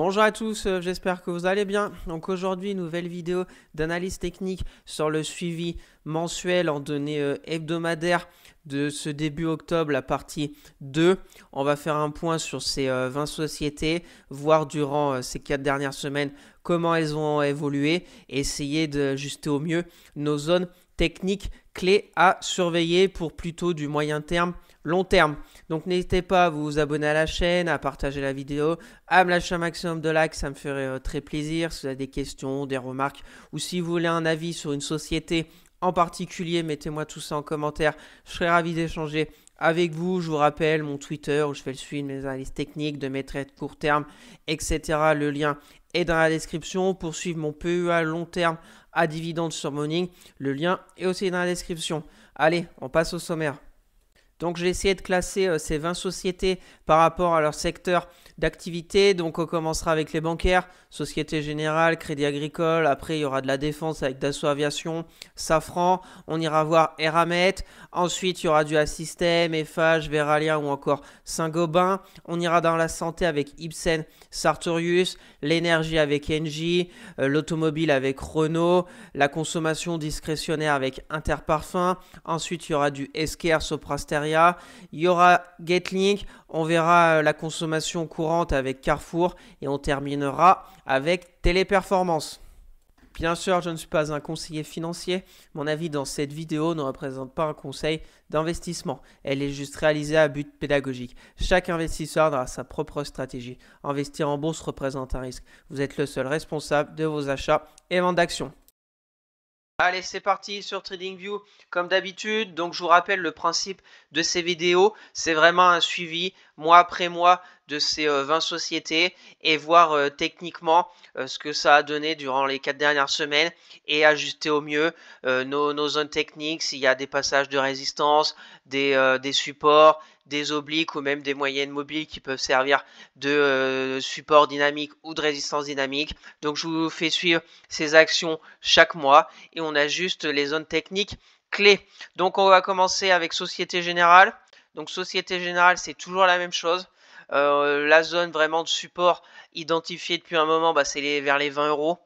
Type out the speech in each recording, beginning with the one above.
Bonjour à tous, euh, j'espère que vous allez bien. Donc aujourd'hui, nouvelle vidéo d'analyse technique sur le suivi mensuel en données euh, hebdomadaires de ce début octobre, la partie 2. On va faire un point sur ces 20 euh, sociétés, voir durant ces 4 dernières semaines comment elles ont évolué, essayer d'ajuster au mieux nos zones techniques clés à surveiller pour plutôt du moyen terme long terme. Donc n'hésitez pas à vous abonner à la chaîne, à partager la vidéo, à me lâcher un maximum de likes, ça me ferait euh, très plaisir. Si vous avez des questions, des remarques, ou si vous voulez un avis sur une société en particulier, mettez-moi tout ça en commentaire. Je serais ravi d'échanger avec vous. Je vous rappelle mon Twitter où je fais le suivi de mes analyses techniques, de mes trades court terme, etc. Le lien est dans la description. Pour suivre mon PUA e long terme à dividendes sur Morning, le lien est aussi dans la description. Allez, on passe au sommaire. Donc j'ai essayé de classer euh, ces 20 sociétés par rapport à leur secteur d'activités. Donc on commencera avec les bancaires, Société Générale, Crédit Agricole. Après, il y aura de la défense avec Dassault Aviation, Safran. On ira voir Eramet. Ensuite, il y aura du Assystem, FH, Veralia ou encore Saint-Gobain. On ira dans la santé avec Ibsen, Sartorius, l'énergie avec Engie, euh, l'automobile avec Renault, la consommation discrétionnaire avec Interparfum. Ensuite, il y aura du Esker, Soprasteria. Il y aura Getlink. On verra euh, la consommation courante avec Carrefour et on terminera avec Téléperformance. Bien sûr, je ne suis pas un conseiller financier. Mon avis dans cette vidéo ne représente pas un conseil d'investissement. Elle est juste réalisée à but pédagogique. Chaque investisseur aura sa propre stratégie. Investir en bourse représente un risque. Vous êtes le seul responsable de vos achats et ventes d'actions. Allez, c'est parti sur TradingView comme d'habitude. Donc, je vous rappelle le principe de ces vidéos. C'est vraiment un suivi mois après mois de ces 20 euh, sociétés et voir euh, techniquement euh, ce que ça a donné durant les 4 dernières semaines et ajuster au mieux nos, zones techniques, s'il y a des passages de résistance, des supports, des obliques ou même des moyennes mobiles qui peuvent servir de euh, support dynamique ou de résistance dynamique. Donc je vous fais suivre ces actions chaque mois et on ajuste les zones techniques clés. Donc on va commencer avec Société Générale. Donc Société Générale, c'est toujours la même chose. Euh, la zone vraiment de support identifiée depuis un moment, bah, c'est vers les 20 euros.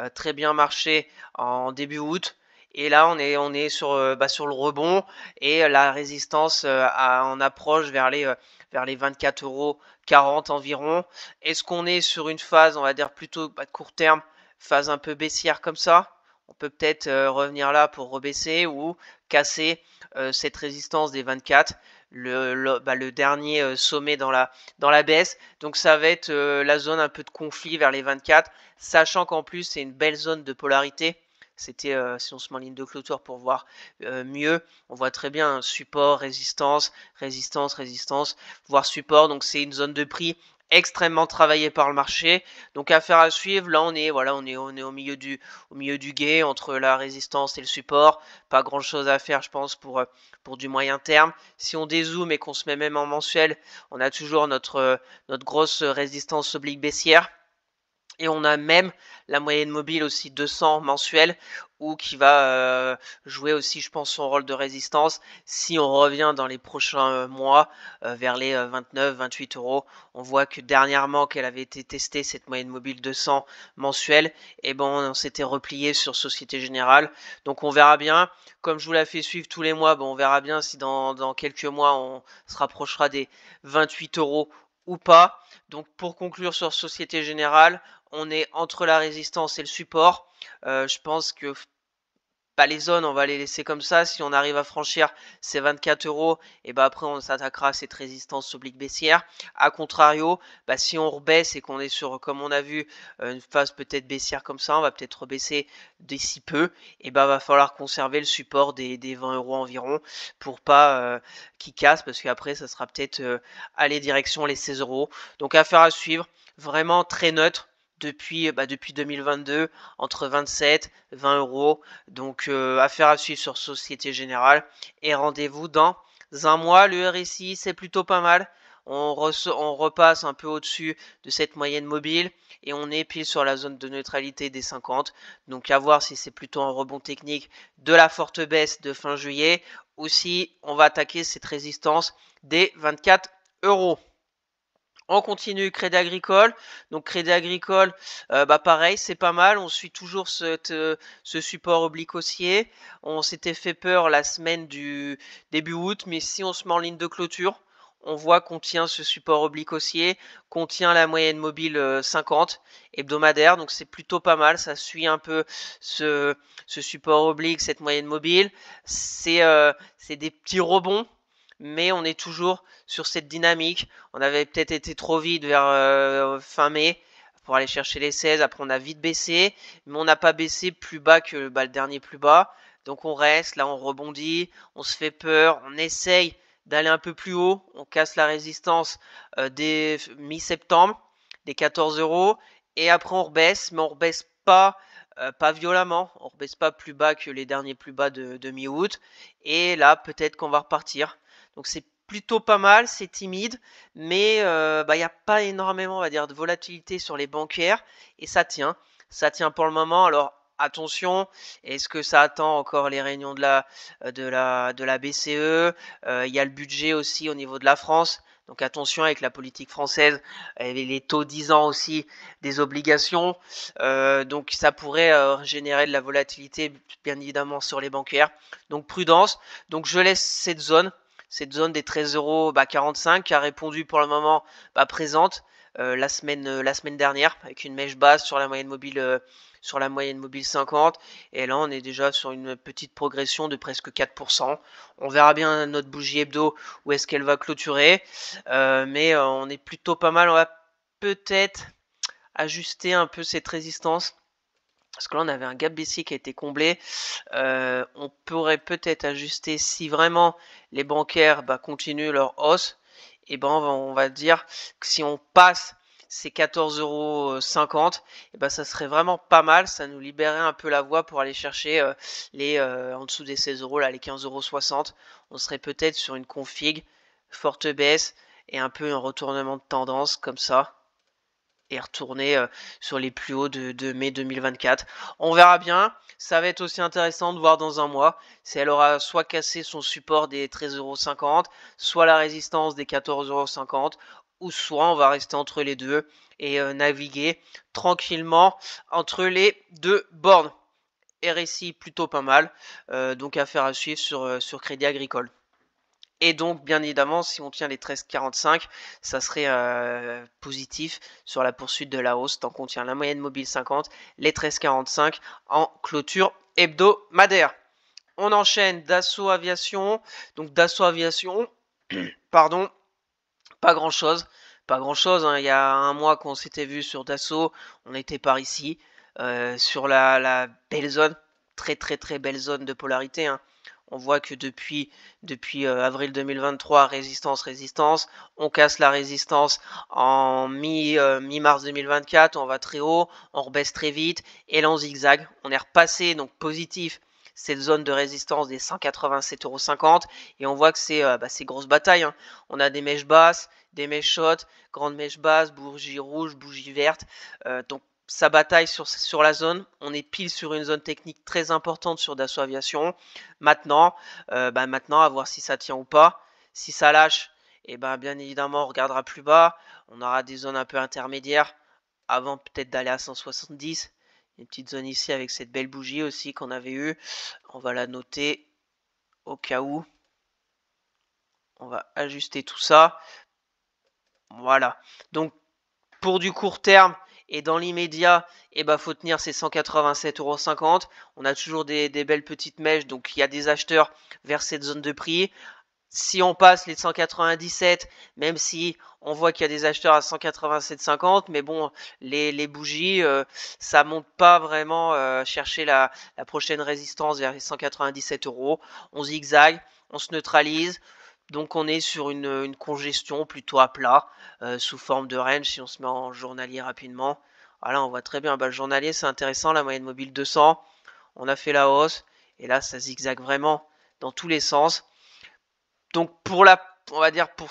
Euh, très bien marché en début août. Et là, on est, on est sur, euh, bah, sur le rebond et euh, la résistance euh, en approche vers les, vers les 24 euros 40 environ. Est-ce qu'on est sur une phase, on va dire plutôt bah, de court terme, phase un peu baissière comme ça on peut peut-être revenir là pour rebaisser ou casser cette résistance des 24, bah, le, dernier sommet dans la, dans la baisse. Donc ça va être la zone un peu de conflit vers les 24, sachant qu'en plus c'est une belle zone de polarité c'était euh, si on se met en ligne de clôture pour voir euh, mieux. On voit très bien hein, support, résistance, résistance, résistance, voire support. Donc c'est une zone de prix extrêmement travaillée par le marché. Donc affaire à suivre. Là on est voilà on est on est au milieu du au milieu du guet entre la résistance et le support. Pas grand chose à faire je pense pour euh, pour du moyen terme. Si on dézoome et qu'on se met même en mensuel, on a toujours notre notre grosse résistance oblique baissière et on a même la moyenne mobile aussi 200 mensuelle ou qui va euh, jouer aussi, je pense, son rôle de résistance. Si on revient dans les prochains euh, mois euh, vers les 29-28 euros, on voit que dernièrement qu'elle avait été testée, cette moyenne mobile 200 mensuelle, et eh bon, on s'était replié sur Société Générale. Donc on verra bien. Comme je vous la fais suivre tous les mois, on verra bien si dans, dans quelques mois on se rapprochera des 28 euros ou pas. Donc pour conclure sur Société Générale, on est entre la résistance et le support. Euh, je pense que pas les zones, on va les laisser comme ça. Si on arrive à franchir ces 24 euros, et eh ben après on s'attaquera à cette résistance oblique baissière. A contrario, bah, si on rebaisse et qu'on est sur, comme on a vu, euh, une phase peut-être baissière comme ça, on va peut-être rebaisser d'ici peu. Et eh ben va falloir conserver le support des, 20 euros environ pour pas euh, qu'il casse, parce qu'après ça sera peut-être aller direction les 16 euros. Donc affaire à suivre, vraiment très neutre depuis, euh, bah, depuis 2022 entre 27 20 euros. Donc euh, affaire à suivre sur Société Générale. Et rendez-vous dans un mois. Le RSI, c'est plutôt pas mal. On, on repasse un peu au-dessus de cette moyenne mobile et on est pile sur la zone de neutralité des 50. Donc à voir si c'est plutôt un rebond technique de la forte baisse de fin juillet ou si on va attaquer cette résistance des 24 euros. On continue Crédit Agricole. Donc Crédit Agricole, euh, bah pareil, c'est pas mal. On suit toujours euh, ce support oblique haussier. On s'était fait peur la semaine du début août, mais si on se met en ligne de clôture, on voit qu'on tient ce support oblique haussier, qu'on tient la moyenne mobile 50 euh, hebdomadaire, donc c'est plutôt pas mal, ça suit un peu ce, support oblique, cette moyenne mobile. C'est des petits rebonds mais on est toujours sur cette dynamique. On avait peut-être été trop vite vers euh, fin mai pour aller chercher les 16. Après, on a vite baissé, mais on n'a pas baissé plus bas que bah, le dernier plus bas. Donc on reste, là on rebondit, on se fait peur, on essaye d'aller un peu plus haut. On casse la résistance euh, dès mi-septembre, des 14 euros. Et après on rebaisse, mais on rebaisse pas euh, pas violemment, on ne rebaisse pas plus bas que les derniers plus bas de mi-août. Et là, peut-être qu'on va repartir. Donc c'est plutôt pas mal, c'est timide, mais euh, bah, il n'y a pas énormément, va dire, de volatilité sur les bancaires et ça tient. Ça tient pour le moment. Alors attention, est-ce que ça attend encore les réunions de la, BCE euh, e? euh, Il y a le budget aussi au niveau de la France. Donc attention avec la politique française et les taux 10 ans aussi des obligations. donc ça pourrait générer de la volatilité bien évidemment sur les bancaires. Donc prudence. Donc je laisse cette zone cette zone des 13 euros 45 bah, qui a répondu pour le moment bah, présente euh, la, semaine, euh, la semaine dernière avec une mèche basse sur la moyenne mobile. Euh, sur la moyenne mobile 50. Et là, on est déjà sur une petite progression de presque 4%. On verra bien notre bougie hebdo où est-ce qu'elle va clôturer. mais on est plutôt pas mal. On va peut-être ajuster un peu cette résistance parce que là, on avait un gap baissier qui a été comblé. Euh, on pourrait peut-être ajuster si vraiment les bancaires bah, continuent leur hausse. Et eh ben, on va, dire que si on passe ces 14,50, et eh ben, ça serait vraiment pas mal. Ça nous libérerait un peu la voie pour aller chercher euh, les euh, en dessous des 16 euros, là, les 15,60€. On serait peut-être sur une config forte baisse et un peu un retournement de tendance comme ça et retourner euh, sur les plus hauts de, mai 2024. On verra bien. Ça va être aussi intéressant de voir dans un mois si elle aura soit cassé son support des 13,50€, soit la résistance des 14,50€, ou soit on va rester entre les deux et euh, naviguer tranquillement entre les deux bornes. RSI plutôt pas mal, donc euh, donc affaire à suivre sur, sur Crédit Agricole. Et donc, bien évidemment, si on tient les 13,45, ça serait euh, positif sur la poursuite de la hausse. Tant qu'on tient la moyenne mobile 50, les 13,45 en clôture hebdomadaire. On enchaîne Dassault Aviation. Donc, Dassault Aviation, pardon, pas grand chose. Pas grand chose. Hein. Il y a un mois qu'on s'était vu sur Dassault, on était par ici, euh, sur la, belle zone, très très très belle zone de polarité. Hein. On voit que depuis, depuis euh, avril 2023, résistance, résistance, on casse la résistance en euh, mi-mars 2024, on va très haut, on rebaisse très vite, et là on zigzag, on est repassé, donc positif, cette zone de résistance des 187,50€ et on voit que c'est euh, bah, grosse bataille. Hein. On a des mèches basses, des mèches hautes, grandes mèches basses, bougies rouges, bougies vertes. donc sa bataille sur, sur, la zone. On est pile sur une zone technique très importante sur Dassault Aviation. Maintenant, euh, bah, maintenant à voir si ça tient ou pas. Si ça lâche, et eh ben, bien évidemment, on regardera plus bas. On aura des zones un peu intermédiaires avant peut-être d'aller à 170. Une petite zone ici avec cette belle bougie aussi qu'on avait eue. On va la noter au cas où. On va ajuster tout ça. Voilà. Donc, pour du court terme, et dans l'immédiat, il eh ben, faut tenir ces 187,50€. On a toujours des, belles petites mèches, donc il y a des acheteurs vers cette zone de prix. Si on passe les 197, même si on voit qu'il y a des acheteurs à 187,50, mais bon, les, bougies, ça euh, ça monte pas vraiment euh, chercher la, prochaine résistance vers les 197 euros. On zigzag, on se neutralise. Donc on est sur une, congestion plutôt à plat, euh, sous forme de range si on se met en journalier rapidement. Voilà, on voit très bien, bah, le journalier c'est intéressant, la moyenne mobile 200, on a fait la hausse, et là ça zigzague vraiment dans tous les sens. Donc pour la, on va dire pour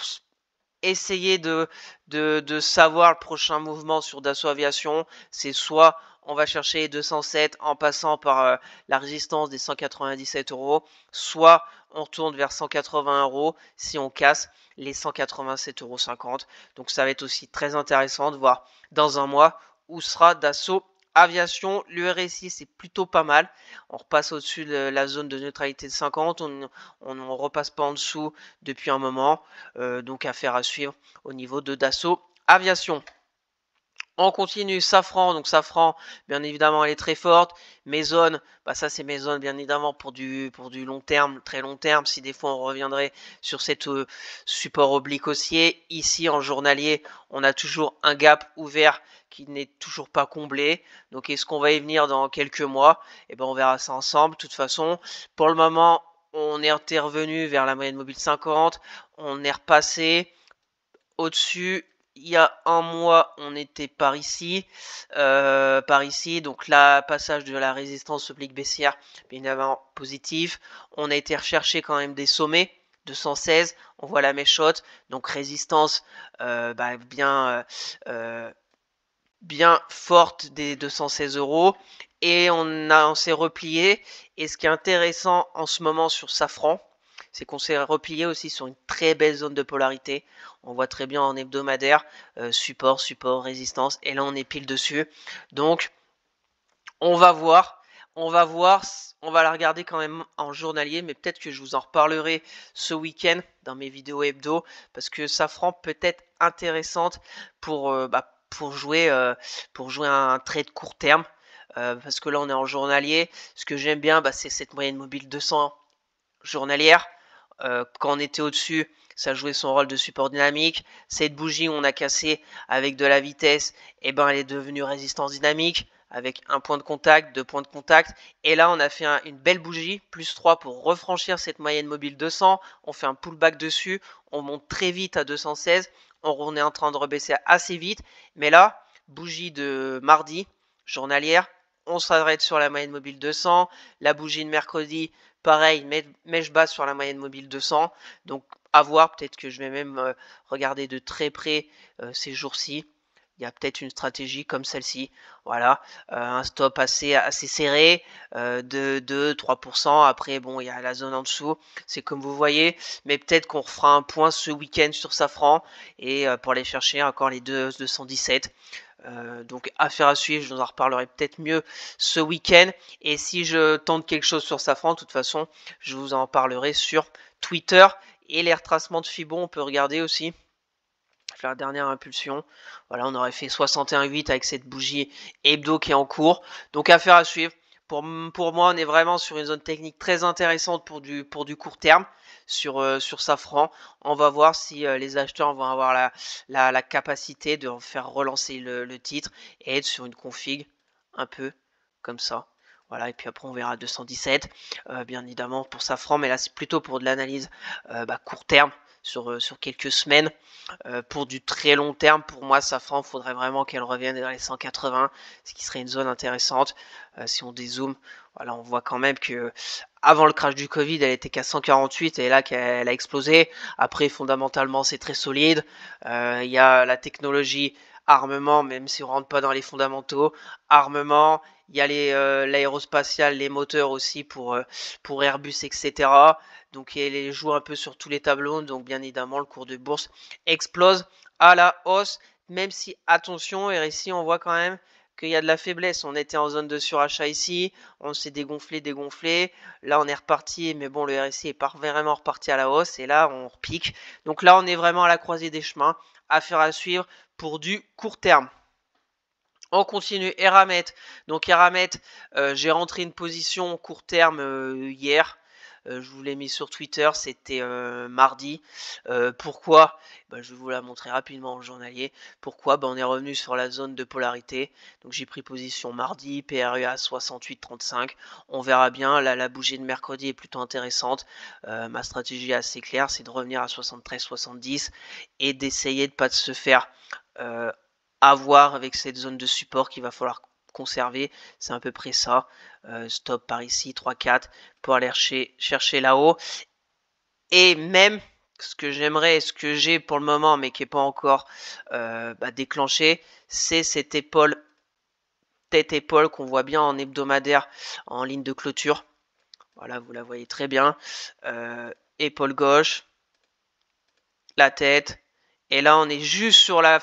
essayer de, de, de savoir le prochain mouvement sur Dassault Aviation, c'est soit on va chercher 207 en passant par euh, la résistance des 197 euros, soit on tourne vers 180 euros si on casse les 187,50 euros. Donc ça va être aussi très intéressant de voir dans un mois où sera Dassault aviation, L'URSI, c'est plutôt pas mal. On repasse au-dessus de la zone de neutralité de 50, on ne repasse pas en dessous depuis un moment. Euh, donc affaire à suivre au niveau de Dassault Aviation. On continue, Safran, donc Safran, bien évidemment, elle est très forte. Maison, bah ça c'est zones, bien évidemment, pour du, pour du long terme, très long terme. Si des fois on reviendrait sur cet euh, support oblique haussier, ici en journalier, on a toujours un gap ouvert qui n'est toujours pas comblé. Donc est-ce qu'on va y venir dans quelques mois et eh ben on verra ça ensemble. De toute façon, pour le moment, on est intervenu vers la moyenne mobile 50, on est repassé au-dessus il y a un mois, on était par ici, euh, par ici. Donc là, passage de la résistance oblique baissière, bien avant, positif. On a été recherché quand même des sommets. 216, on voit la méchotte, donc résistance euh, bah, bien, euh, bien forte des 216 euros. Et on, a, on s'est replié. Et ce qui est intéressant en ce moment sur Safran, c'est qu'on s'est replié aussi sur une très belle zone de polarité. On voit très bien en hebdomadaire, euh, support, support, résistance, et là on est pile dessus. Donc, on va voir, on va voir, on va la regarder quand même en journalier, mais peut-être que je vous en reparlerai ce week-end dans mes vidéos hebdo, parce que ça fera peut être intéressante pour, euh, bah, pour jouer, euh, pour jouer un trade court terme. parce que là on est en journalier. Ce que j'aime bien, bah, c'est cette moyenne mobile 200 journalière. Euh, quand on était au-dessus, ça jouait son rôle de support dynamique. Cette bougie, on a cassé avec de la vitesse, et eh ben elle est devenue résistance dynamique avec un point de contact, deux points de contact. Et là, on a fait une belle bougie, plus 3 pour refranchir cette moyenne mobile 200. On fait un pullback dessus, on monte très vite à 216. On, on est en train de rebaisser assez vite. Mais là, bougie de mardi, journalière, on s'arrête sur la moyenne mobile 200. La bougie de mercredi, Pareil, mèche basse sur la moyenne mobile 200. Donc à voir, peut-être que je vais même euh, regarder de très près euh, ces jours-ci. Il y a peut-être une stratégie comme celle-ci. Voilà, euh, un stop assez, assez serré de 2-3%. Après, bon, il y a la zone en dessous, c'est comme vous voyez. Mais peut-être qu'on refera un point ce week-end sur Safran et pour aller chercher encore les 2 217. Euh, donc affaire à suivre, je vous en reparlerai peut-être mieux ce week-end. Et si je tente quelque chose sur Safran, de toute façon, je vous en parlerai sur Twitter. Et les retracements de Fibon, on peut regarder aussi la dernière impulsion. Voilà, on aurait fait 61,8 avec cette bougie hebdo qui est en cours. Donc affaire à suivre. Pour, moi, on est vraiment sur une zone technique très intéressante pour du court terme sur, euh, sur Safran. On va voir si euh, les acheteurs vont avoir la, capacité de faire relancer le, titre et être sur une config un peu comme ça. Voilà, et puis après on verra 217, euh, bien évidemment pour Safran, mais là c'est plutôt pour de l'analyse bah, court terme sur, sur quelques semaines. pour du très long terme, pour moi Safran, il faudrait vraiment qu'elle revienne dans les 180, ce qui serait une zone intéressante. si on dézoome, voilà, on voit quand même que avant le crash du Covid, elle était qu'à 148 et là qu'elle a explosé. Après, fondamentalement, c'est très solide. Euh, il y a la technologie armement, même si on rentre pas dans les fondamentaux, armement. Il y a les, euh, l'aérospatial, les moteurs aussi pour, euh, pour Airbus, etc. Donc elle joue un peu sur tous les tableaux. Donc bien évidemment, le cours de bourse explose à la hausse. Même si, attention, ici, on voit quand même qu'il y a de la faiblesse. On était en zone de surachat ici, on s'est dégonflé, dégonflé. Là, on est reparti, mais bon, le RSI est vraiment reparti à la hausse et là, on repique. Donc là, on est vraiment à la croisée des chemins. Affaire à suivre pour du court terme. On continue Eramet. Donc Eramet, euh, j'ai rentré une position court terme euh, hier. Euh, je vous l'ai mis sur Twitter, c'était euh, mardi. Euh, pourquoi bah, Je vais vous la montrer rapidement en journalier. Pourquoi bah, On est revenu sur la zone de polarité. Donc j'ai pris position mardi, PRUA 68,35. On verra bien. la bougie de mercredi est plutôt intéressante. ma stratégie est assez claire, c'est de revenir à 73-70 et d'essayer de ne pas de se faire avoir avec cette zone de support qu'il va falloir conserver. C'est à peu près ça. Euh, stop par ici, 3-4, pour aller chercher, chercher là-haut. Et même ce que j'aimerais, ce que j'ai pour le moment, mais qui n'est pas encore euh, bah, déclenché, c'est cette épaule, tête-épaule qu'on voit bien en hebdomadaire, en ligne de clôture. Voilà, vous la voyez très bien. Euh, épaule gauche, la tête. Et là, on est juste sur la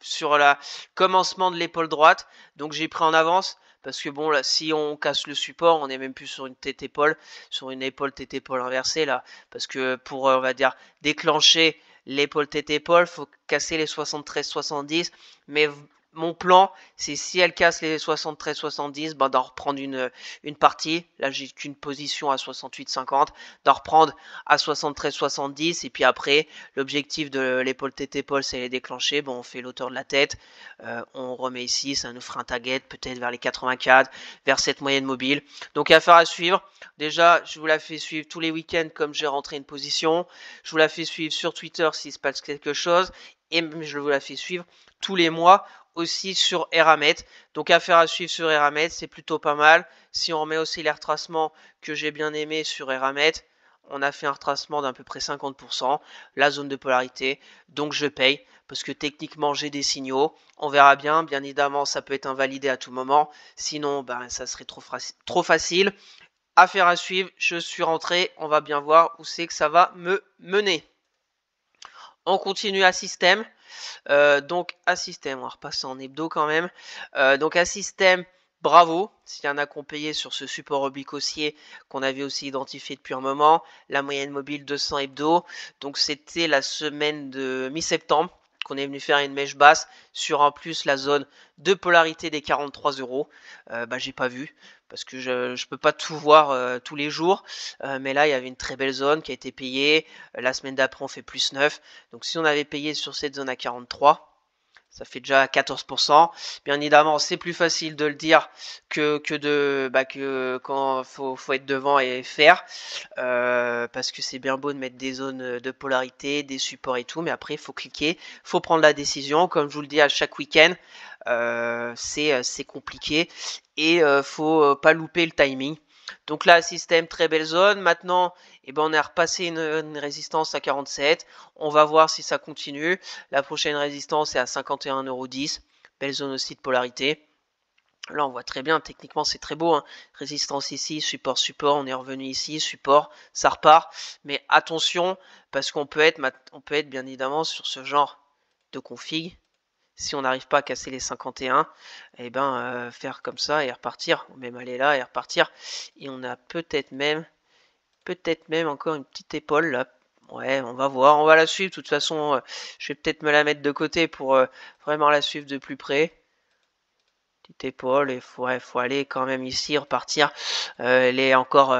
sur la commencement de l'épaule droite. Donc j'ai pris en avance parce que bon là si on casse le support on est même plus sur une tête épaule sur une épaule tête épaule inversée là parce que pour euh, on va dire déclencher l'épaule tête épaule faut casser les 73 70 mais mon plan, c'est si elle casse les 73-70, ben, d'en reprendre une, une partie. Là, j'ai qu'une position à 68-50, d'en reprendre à 73-70. Et puis après, l'objectif de l'épaule tête-épaule, c'est les déclencher. Bon, on fait l'auteur de la tête. Euh, on remet ici, ça nous fera un target peut-être vers les 84, vers cette moyenne mobile. Donc, affaire à suivre. Déjà, je vous la fais suivre tous les week-ends comme j'ai rentré une position. Je vous la fais suivre sur Twitter s'il se passe quelque chose. Et je vous la fais suivre tous les mois aussi sur Eramet. Donc affaire à suivre sur Eramet, c'est plutôt pas mal. Si on remet aussi les retracements que j'ai bien aimé sur Eramet, on a fait un retracement d'à peu près 50%, la zone de polarité, donc je paye, parce que techniquement j'ai des signaux, on verra bien, bien évidemment ça peut être invalidé à tout moment, sinon ben, ça serait trop, trop facile. Affaire à suivre, je suis rentré, on va bien voir où c'est que ça va me mener. On continue à système, euh, donc à système, on va repasser en hebdo quand même. Euh, donc à système, bravo. S'il y en a qu'on payé sur ce support oblique haussier qu'on avait aussi identifié depuis un moment, la moyenne mobile 200 hebdo. Donc c'était la semaine de mi-septembre est venu faire une mèche basse sur en plus la zone de polarité des 43 euros, euh, bah j'ai pas vu parce que je peux pas tout voir euh, tous les jours. Euh, mais là, il y avait une très belle zone qui a été payée. La semaine d'après, on fait plus 9. Donc si on avait payé sur cette zone à 43, ça fait déjà 14%. Bien évidemment, c'est plus facile de le dire que, de bah, que quand faut, faut être devant et faire. Euh, parce que c'est bien beau de mettre des zones de polarité, des supports et tout, mais après il faut cliquer, faut prendre la décision. Comme je vous le dis à chaque week-end, euh, c'est compliqué. Et euh, faut pas louper le timing. Donc là, système, très belle zone. Maintenant, et eh ben, on est repassé une, résistance à 47. On va voir si ça continue. La prochaine résistance est à 51,10€. Belle zone aussi de polarité. Là, on voit très bien, techniquement, c'est très beau. Hein. Résistance ici, support, support, on est revenu ici, support, ça repart. Mais attention, parce qu'on peut, être, on peut être bien évidemment sur ce genre de config si on n'arrive pas à casser les 51, et eh ben euh, faire comme ça et repartir, ou même aller là et repartir. Et on a peut-être même, peut-être même encore une petite épaule là. Ouais, on va voir, on va la suivre. De toute façon, euh, je vais peut-être me la mettre de côté pour euh, vraiment la suivre de plus près. Petite épaule, Il faut, faut aller quand même ici, repartir. elle est encore,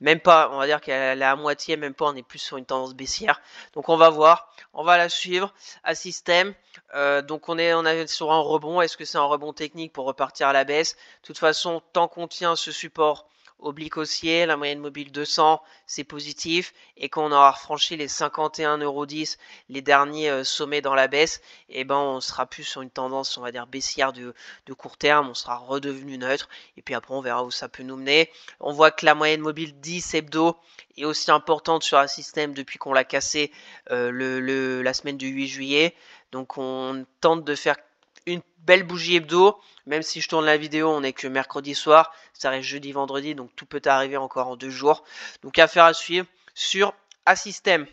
même pas, on va dire qu'elle est à moitié, même pas, on est plus sur une tendance baissière. Donc on va voir. On va la suivre à système. Euh, donc on est, on est sur un rebond. Est-ce que c'est un rebond technique pour repartir à la baisse De toute façon, tant qu'on tient ce support oblique haussier, la moyenne mobile 200, c'est positif. Et quand on aura franchi les 51,10€, les derniers euh, sommets dans la baisse, et eh ben on sera plus sur une tendance, on va dire, baissière de, court terme, on sera redevenu neutre. Et puis après, on verra où ça peut nous mener. On voit que la moyenne mobile 10 hebdo est aussi importante sur un système depuis qu'on l'a cassé euh, la semaine du 8 juillet. Donc on tente de faire une belle bougie hebdo. Même si je tourne la vidéo, on n'est que mercredi soir. Ça reste jeudi, vendredi, donc tout peut arriver encore en deux jours. Donc affaire à suivre sur Assystem.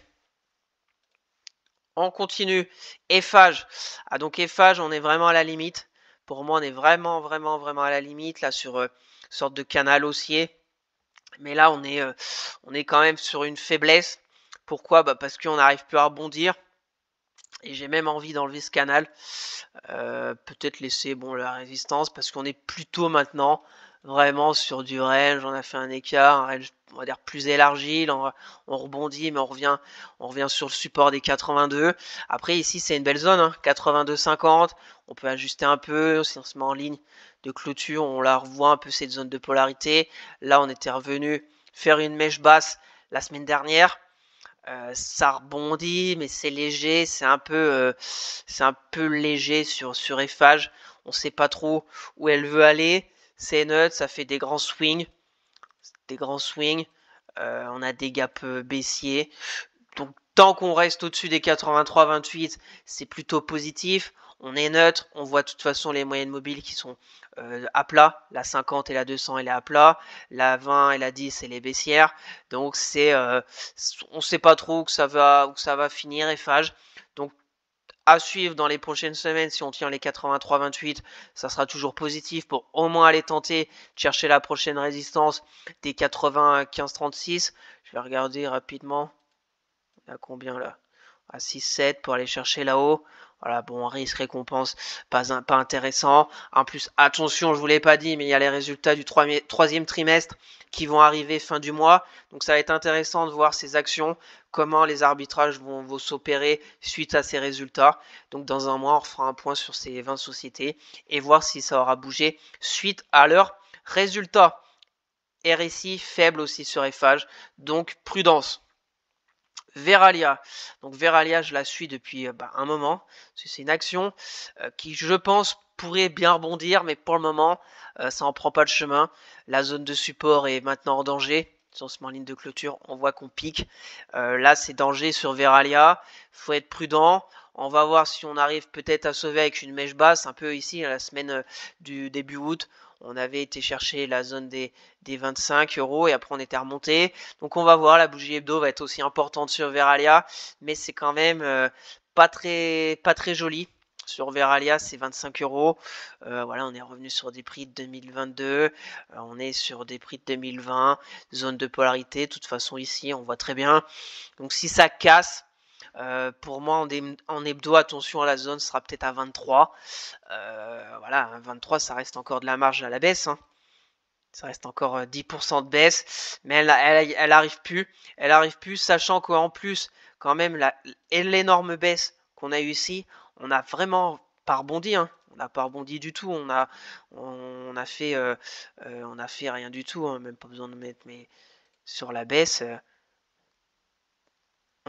On continue. Effage. Ah donc Effage, on est vraiment à la limite. Pour moi, on est vraiment, vraiment, vraiment à la limite là sur une euh, sorte de canal haussier. Mais là, on est, euh, on est quand même sur une faiblesse. Pourquoi bah Parce qu'on n'arrive plus à rebondir. Et j'ai même envie d'enlever ce canal. Euh, peut-être laisser bon, la résistance parce qu'on est plutôt maintenant vraiment sur du range. On a fait un écart, un on va dire plus élargi. On, on, rebondit, mais on revient, on revient sur le support des 82. Après, ici, c'est une belle zone, 82,50. Hein. On peut ajuster un peu. Si on se met en ligne de clôture, on la revoit un peu cette zone de polarité. Là, on était revenu faire une mèche basse la semaine dernière. Euh, ça rebondit, mais c'est léger, c'est un peu, euh, c'est un peu léger sur sur Eiffage. On sait pas trop où elle veut aller. C'est neutre, ça fait des grands swings, des grands swings. Euh, on a des gaps baissiers. Donc tant qu'on reste au-dessus des 83-28, c'est plutôt positif. On est neutre, on voit de toute façon les moyennes mobiles qui sont euh, à plat. La 50 et la 200, elle est à plat. La 20 et la 10, elle est baissière. Donc c'est, euh, on ne sait pas trop où ça va, où que ça va finir, Donc à suivre dans les prochaines semaines, si on tient les 83-28, ça sera toujours positif pour au moins aller tenter de chercher la prochaine résistance des 95-36. Je vais regarder rapidement. À combien là à 6,7 pour aller chercher là-haut. Voilà, bon, risque-récompense, pas, un, pas intéressant. En plus, attention, je vous l'ai pas dit, mais il y a les résultats du troisième trimestre qui vont arriver fin du mois. Donc ça va être intéressant de voir ces actions, comment les arbitrages vont, s'opérer suite à ces résultats. Donc dans un mois, on fera un point sur ces 20 sociétés et voir si ça aura bougé suite à leurs résultats. RSI faible aussi sur Eiffage, donc prudence. Veralia. Donc Veralia, je la suis depuis euh, bah, un moment. C'est une action euh, qui, je pense, pourrait bien rebondir, mais pour le moment, euh, ça n'en prend pas le chemin. La zone de support est maintenant en danger. Sur ce en ligne de clôture, on voit qu'on pique. là, c'est danger sur Veralia. faut être prudent. On va voir si on arrive peut-être à sauver avec une mèche basse, un peu ici, à la semaine du début août. On avait été chercher la zone des, 25 euros et après on était remonté. Donc on va voir, la bougie hebdo va être aussi importante sur Veralia, mais c'est quand même euh, pas, très, pas très joli. Sur Veralia, c'est 25 euros. Euh, voilà, on est revenu sur des prix de 2022. Euh, on est sur des prix de 2020. Zone de polarité. De toute façon, ici, on voit très bien. Donc, si ça casse, euh, pour moi, en, hebdo, attention à la zone sera peut-être à 23. Euh, voilà, 23, ça reste encore de la marge à la baisse. Hein. Ça reste encore 10% euh, de baisse, mais elle, elle, arrive plus. Elle arrive plus, sachant qu'en plus, quand même, l'énorme baisse qu'on a eu ici, on a vraiment pas rebondi. Hein. On n'a pas rebondi du tout. On a, on, a fait, on a fait rien du tout. Hein. Même pas besoin de mettre mais sur la baisse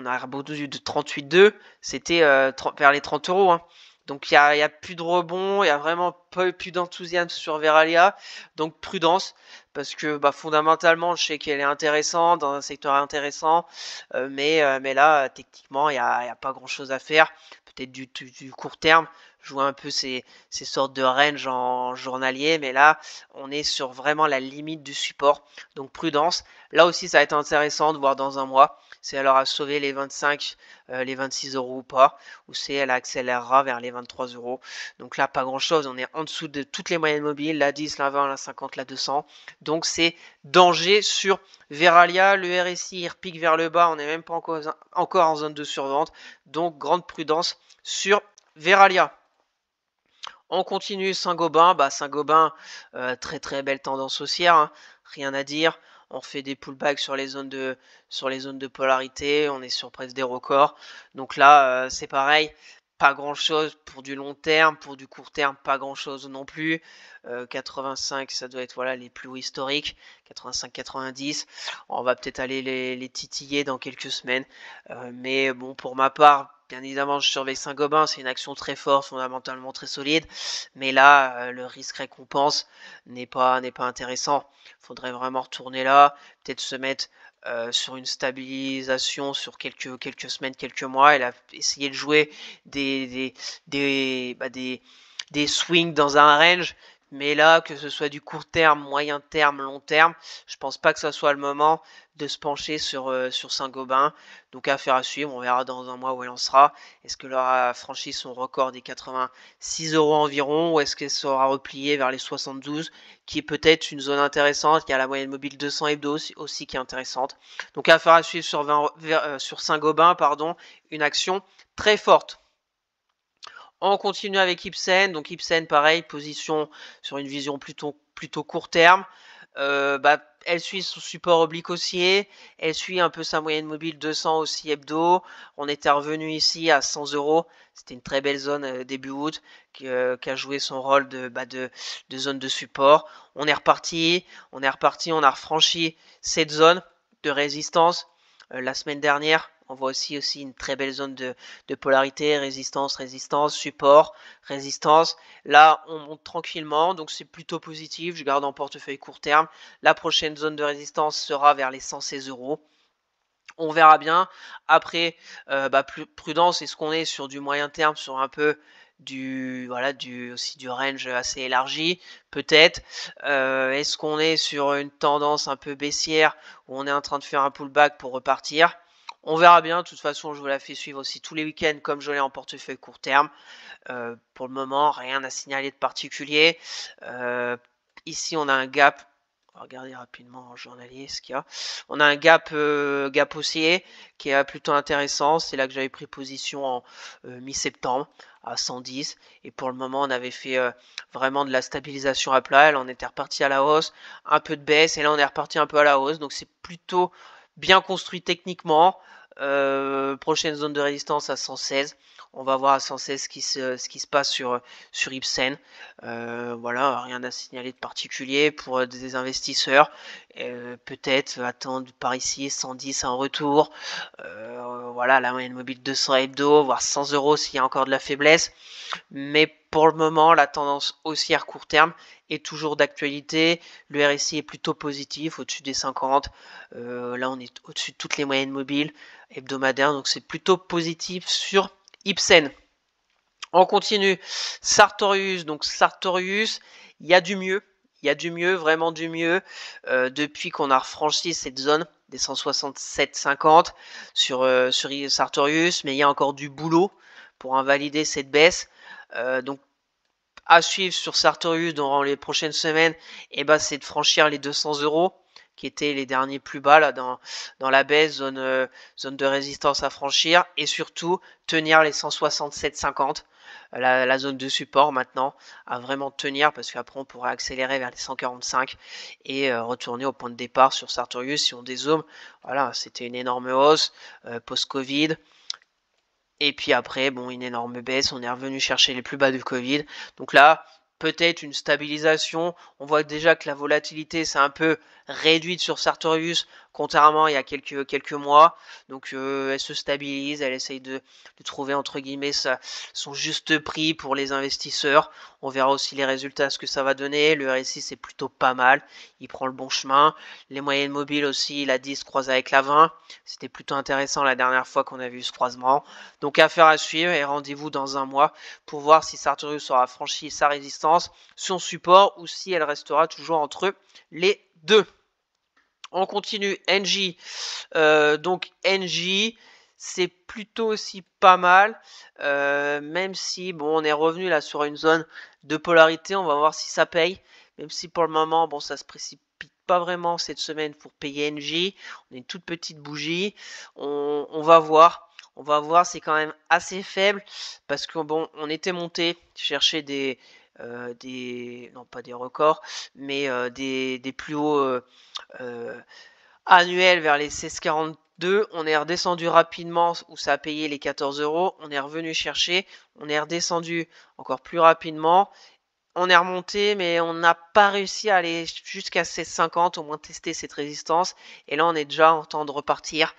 on a rebondi de 38,2, c'était euh, vers les 30 euros. Hein. Donc il n'y a, y a, plus de rebond, il n'y a vraiment pas plus d'enthousiasme sur Veralia. Donc prudence, parce que bah, fondamentalement, je sais qu'elle est intéressante, dans un secteur intéressant, euh, euh, mais, là, techniquement, il n'y a, a, pas grand-chose à faire. Peut-être du, court terme, jouer un peu ces, ces sortes de range en journalier, mais là, on est sur vraiment la limite du support. Donc prudence. Là aussi, ça va être intéressant de voir dans un mois c'est alors à sauver les 25, euh, les 26 euros ou pas, ou c'est elle accélérera vers les 23 euros. Donc là, pas grand chose, on est en dessous de toutes les moyennes mobiles, la 10, la 20, la 50, la 200. Donc c'est danger sur Veralia, le RSI, il repique vers le bas, on n'est même pas encore, encore en zone de survente, donc grande prudence sur Veralia. On continue Saint-Gobain. Bah, Saint-Gobain, euh, très très belle tendance haussière, hein, rien à dire on fait des pullbacks sur les zones de, sur les zones de polarité, on est sur presque des records. Donc là, euh, c'est pareil pas grand chose pour du long terme, pour du court terme, pas grand chose non plus. 85, euh, ça doit être voilà les plus historiques, 85-90. On va peut-être aller les, titiller dans quelques semaines, euh, mais bon, pour ma part, Bien évidemment, je surveille Saint-Gobain, c'est une action très forte, fondamentalement très solide, mais là, euh, le risque-récompense n'est pas, n'est pas intéressant. faudrait vraiment retourner là, peut-être se mettre euh, sur une stabilisation sur quelques, quelques semaines, quelques mois, et là, essayer de jouer des, des, des bah, swings dans un range mais là, que ce soit du court terme, moyen terme, long terme, je pense pas que ce soit le moment de se pencher sur, euh, sur Saint-Gobain. Donc affaire à suivre, on verra dans un mois où elle en sera. Est-ce qu'elle aura franchi son record des 86 euros environ ou est-ce qu'elle sera repliée vers les 72 qui est peut-être une zone intéressante. qui a la moyenne mobile 200 hebdo aussi, qui est intéressante. Donc affaire à suivre sur, euh, sur Saint-Gobain, pardon, une action très forte. On continue avec Ibsen. Donc Ibsen, pareil, position sur une vision plutôt, plutôt court terme. Euh, bah, elle suit son support oblique haussier, elle suit un peu sa moyenne mobile 200 aussi hebdo. On était revenu ici à 100 euros, c'était une très belle zone euh, début août euh, qui, a joué son rôle bah, de, de, zone de support. On est reparti, on est reparti, on a refranchi cette zone de résistance la semaine dernière on voit aussi, aussi une très belle zone de, polarité, résistance, résistance, support, résistance. Là, on monte tranquillement, donc c'est plutôt positif. Je garde en portefeuille court terme. La prochaine zone de résistance sera vers les 116 euros. On verra bien. Après, euh, bah, prudence, est-ce qu'on est sur du moyen terme, sur un peu du voilà du aussi du range assez élargi peut-être euh, est-ce qu'on est sur une tendance un peu baissière où on est en train de faire un pullback pour repartir on verra bien. De toute façon, je vous la fais suivre aussi tous les week-ends comme je l'ai en portefeuille court terme. Euh, pour le moment, rien à signaler de particulier. Euh, ici, on a un gap. On va regarder rapidement en journalier ce qu'il y a. On a un gap, euh, gap haussier qui est plutôt intéressant. C'est là que j'avais pris position en mi-septembre à 110 et pour le moment on avait fait vraiment de la stabilisation à plat, là on était reparti à la hausse, un peu de baisse et là on est reparti un peu à la hausse donc c'est plutôt bien construit techniquement. Euh, prochaine zone de résistance à 116. On va voir à 116 ce qui se, ce qui se passe sur, sur Ipsen. Euh, voilà, rien à signaler de particulier pour euh, des investisseurs. Peut-être attendre par ici 110 en retour. voilà, la moyenne mobile 200 hebdo, voire 100 euros s'il y a encore de la faiblesse. Mais pour le moment, la tendance haussière court terme est toujours d'actualité. Le RSI est plutôt positif, au-dessus des 50. Euh, là, on est au-dessus de toutes les moyennes mobiles hebdomadaires, donc c'est plutôt positif sur Ipsen. On continue. Sartorius, donc Sartorius, il y a du mieux. Il y a du mieux, vraiment du mieux, euh, depuis qu'on a franchi cette zone des 167,50 euh, sur Sartorius, mais il y a encore du boulot pour invalider cette baisse. Euh, donc à suivre sur Sartorius dans les prochaines semaines, et eh ben, c'est de franchir les 200 euros qui étaient les derniers plus bas dans, la baisse, zone, euh, zone de résistance à franchir, et surtout tenir les 167,50, la, la, zone de support maintenant, à vraiment tenir, parce qu'après on pourrait accélérer vers les 145 et euh, retourner au point de départ sur Sartorius si on dézoome. Voilà, c'était une énorme hausse post-Covid. Et puis après, bon, une énorme baisse, on est revenu chercher les plus bas du Covid. Donc là, peut-être une stabilisation. On voit déjà que la volatilité c'est un peu réduite sur Sartorius, contrairement à il y a quelques, quelques mois. Donc euh, elle se stabilise, elle essaye de, trouver entre guillemets son juste prix pour les investisseurs. On verra aussi les résultats, ce que ça va donner. Le RSI c'est plutôt pas mal, il prend le bon chemin. Les moyennes mobiles aussi, la 10 croise avec la 20. C'était plutôt intéressant la dernière fois qu'on a vu ce croisement. Donc affaire à suivre et rendez-vous dans un mois pour voir si Sartorius aura franchi sa résistance, son support ou si elle restera toujours entre les deux. On continue, NJ. Euh, donc NJ, c'est plutôt aussi pas mal, euh, même si bon, on est revenu là sur une zone de polarité, on va voir si ça paye, même si pour le moment, bon, ça se précipite pas vraiment cette semaine pour payer NJ, on est une toute petite bougie, on va voir. On va voir, c'est quand même assez faible parce que bon, on était monté chercher des, euh, des, non pas des records, mais euh, des, des, plus hauts euh, annuels vers les 16,42. On est redescendu rapidement où ça a payé les 14 euros. On est revenu chercher. On est redescendu encore plus rapidement on est remonté, mais on n'a pas réussi à aller jusqu'à ces 50, au moins tester cette résistance. Et là, on est déjà en temps de repartir.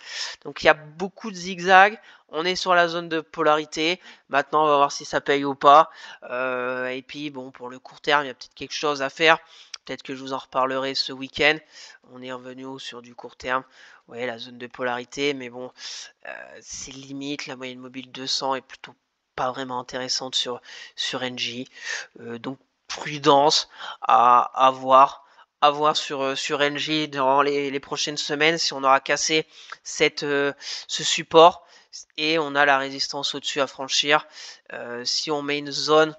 Donc, il y a beaucoup de zigzags. On est sur la zone de polarité. Maintenant, on va voir si ça paye ou pas. Euh, et puis, bon, pour le court terme, il y a peut-être quelque chose à faire. Peut-être que je vous en reparlerai ce week-end. On est revenu sur du court terme. Ouais, la zone de polarité, mais bon, euh, c'est limite. La moyenne mobile 200 est plutôt pas vraiment intéressante sur, sur NJ. Euh, donc prudence à, avoir sur euh, sur NG durant les, prochaines semaines si on aura cassé cette euh, ce support et on a la résistance au-dessus à franchir si on met une zone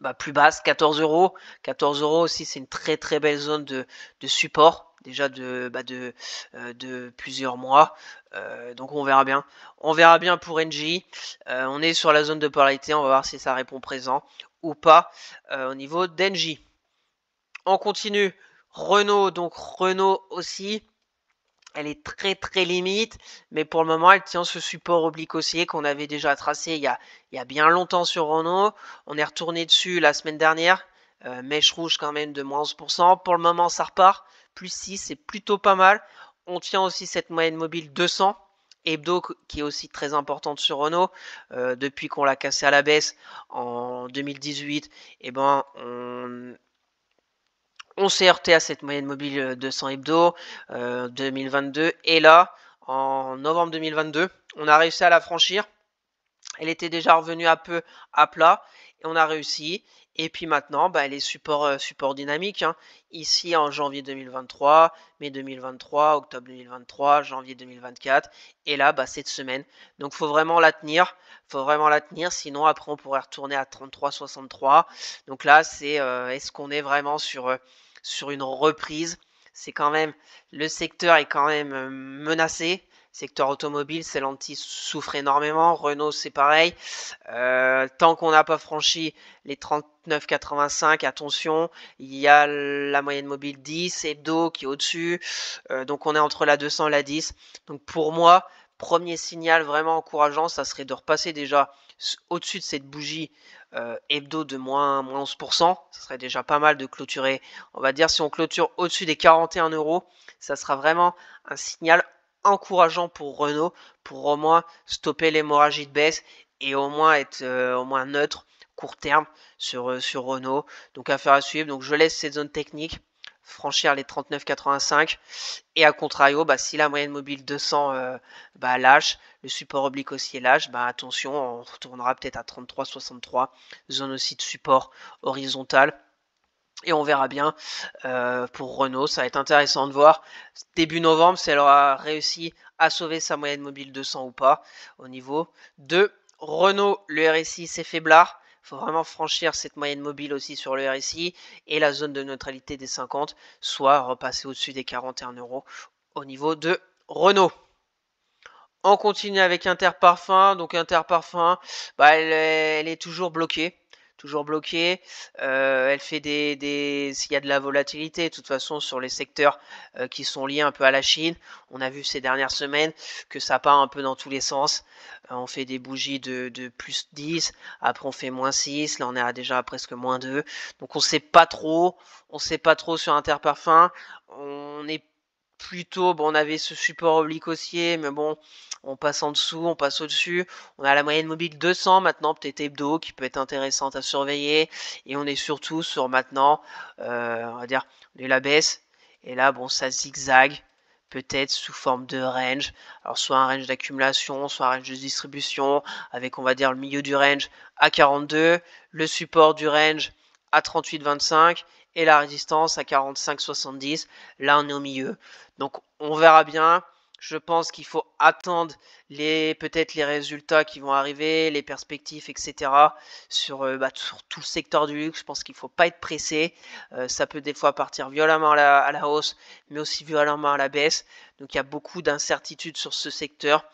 bah, plus basse 14 euros 14 euros aussi c'est une très très belle zone de, de support déjà de, bah, euh, de, plusieurs mois. Euh, donc on verra bien. On verra bien pour NJ. Euh, on est sur la zone de polarité. On va voir si ça répond présent ou pas au niveau d'NJ. On continue. Renault, donc Renault aussi. Elle est très très limite, mais pour le moment elle tient ce support oblique haussier qu'on avait déjà tracé il y, a, bien longtemps sur Renault. On est retourné dessus la semaine dernière, mèche rouge quand même de moins 11%. Pour le moment, ça repart plus 6, c'est plutôt pas mal. On tient aussi cette moyenne mobile 200. Hebdo qui est aussi très importante sur Renault euh, depuis qu'on l'a cassé à la baisse en 2018 Et eh ben on, s'est heurté à cette moyenne mobile 200 hebdo 2022 euh, et là en novembre 2022 on a réussi à la franchir elle était déjà revenue un peu à plat et on a réussi et puis maintenant, bah, les supports, euh, dynamiques. Hein. Ici en janvier 2023, mai 2023, octobre 2023, janvier 2024. Et là, bah, cette semaine. Donc faut vraiment la tenir. faut vraiment la tenir. Sinon, après, on pourrait retourner à 33,63. Donc là, c'est euh, est-ce qu'on est vraiment sur, euh, sur une reprise C'est quand même. Le secteur est quand même menacé. Secteur automobile, Stellantis souffre énormément. Renault, c'est pareil. Euh, tant qu'on n'a pas franchi les 39,85, attention, il y a la moyenne mobile 10, Hebdo qui est au-dessus. Euh, donc on est entre la 200 et la 10. Donc pour moi, premier signal vraiment encourageant, ça serait de repasser déjà au-dessus de cette bougie euh, hebdo de moins, 11%. Ça serait déjà pas mal de clôturer. On va dire si on clôture au-dessus des 41 euros, ça sera vraiment un signal encourageant pour Renault pour au moins stopper l'hémorragie de baisse et au moins être euh, au moins neutre court terme sur, euh, sur Renault. Donc affaire à suivre. Donc je laisse cette zone technique franchir les 39,85 et à contrario bah, si la moyenne mobile 200 euh, bah, lâche le support oblique aussi lâche bah, attention on retournera peut-être à 33,63 zone aussi de support horizontal et on verra bien euh, pour Renault. Ça va être intéressant de voir. Début novembre, si elle aura réussi à sauver sa moyenne mobile 200 ou pas au niveau de Renault. Le RSI, c'est faiblard. Il faut vraiment franchir cette moyenne mobile aussi sur le RSI et la zone de neutralité des 50, soit repasser au-dessus des 41 euros au niveau de Renault. On continue avec Interparfum. Donc Interparfum, bah, elle est toujours bloquée toujours bloquée. Euh, elle fait des, des, il y a de la volatilité, de toute façon, sur les secteurs euh, qui sont liés un peu à la Chine. On a vu ces dernières semaines que ça part un peu dans tous les sens. Euh, on fait des bougies de, de, plus 10, après on fait moins 6, là on est déjà presque moins 2. Donc on sait pas trop, on sait pas trop sur Interparfum. On est plutôt, bon, on avait ce support oblique haussier, mais bon, on passe en dessous, on passe au-dessus. On a la moyenne mobile 200 maintenant, peut-être hebdo, qui peut être intéressante à surveiller. Et on est surtout sur maintenant, euh, on va dire, de la baisse. Et là, bon, ça zigzague, peut-être sous forme de range. Alors, soit un range d'accumulation, soit un range de distribution, avec, on va dire, le milieu du range à 42, le support du range à 38,25 et la résistance à 45,70. Là, on est au milieu. Donc, on verra bien. Je pense qu'il faut attendre les peut-être les résultats qui vont arriver, les perspectives, etc. Euh, bah, sur, tout le secteur du luxe, je pense qu'il ne faut pas être pressé. Euh, ça peut des fois partir violemment à la, hausse, mais aussi violemment à la baisse. Donc il y a beaucoup d'incertitudes sur ce secteur.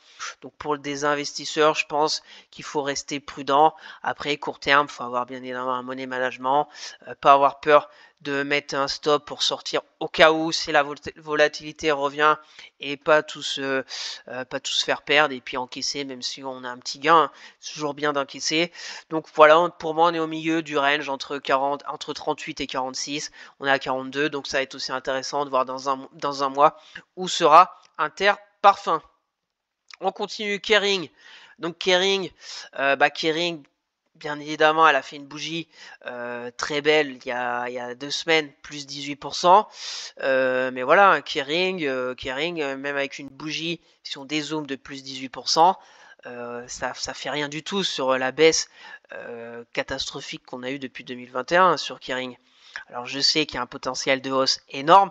Donc pour des investisseurs, je pense qu'il faut rester prudent. Après, court terme, il faut avoir bien évidemment un money management, euh, pas avoir peur de mettre un stop pour sortir au cas où si la volatilité revient et pas tout se euh, pas se faire perdre et puis encaisser même si on a un petit gain hein. c'est toujours bien d'encaisser donc voilà pour moi on est au milieu du range entre 40 entre 38 et 46 on est à 42 donc ça va être aussi intéressant de voir dans un dans un mois où sera Inter parfum on continue Kering donc Kering, euh, bah Kering Bien évidemment, elle a fait une bougie euh, très belle il y, a, deux semaines, plus 18%. Euh, mais voilà, Kering, euh, même avec une bougie, si on dézoome de plus 18%, ça, ça fait rien du tout sur la baisse catastrophique qu'on a eue depuis 2021 sur Kering. Alors je sais qu'il y a un potentiel de hausse énorme,